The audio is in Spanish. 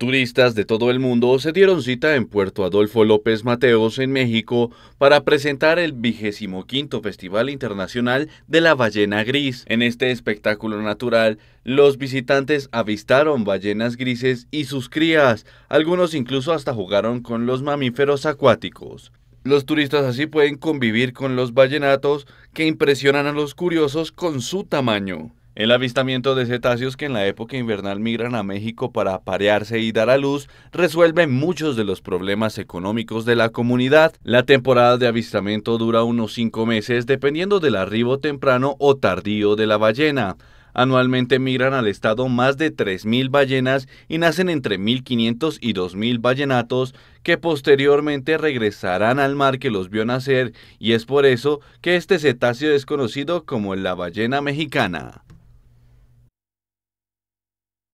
Turistas de todo el mundo se dieron cita en Puerto Adolfo López Mateos, en México, para presentar el 25 quinto Festival Internacional de la Ballena Gris. En este espectáculo natural, los visitantes avistaron ballenas grises y sus crías, algunos incluso hasta jugaron con los mamíferos acuáticos. Los turistas así pueden convivir con los ballenatos que impresionan a los curiosos con su tamaño. El avistamiento de cetáceos que en la época invernal migran a México para aparearse y dar a luz resuelve muchos de los problemas económicos de la comunidad. La temporada de avistamiento dura unos cinco meses dependiendo del arribo temprano o tardío de la ballena. Anualmente migran al estado más de 3.000 ballenas y nacen entre 1.500 y 2.000 ballenatos que posteriormente regresarán al mar que los vio nacer y es por eso que este cetáceo es conocido como la ballena mexicana.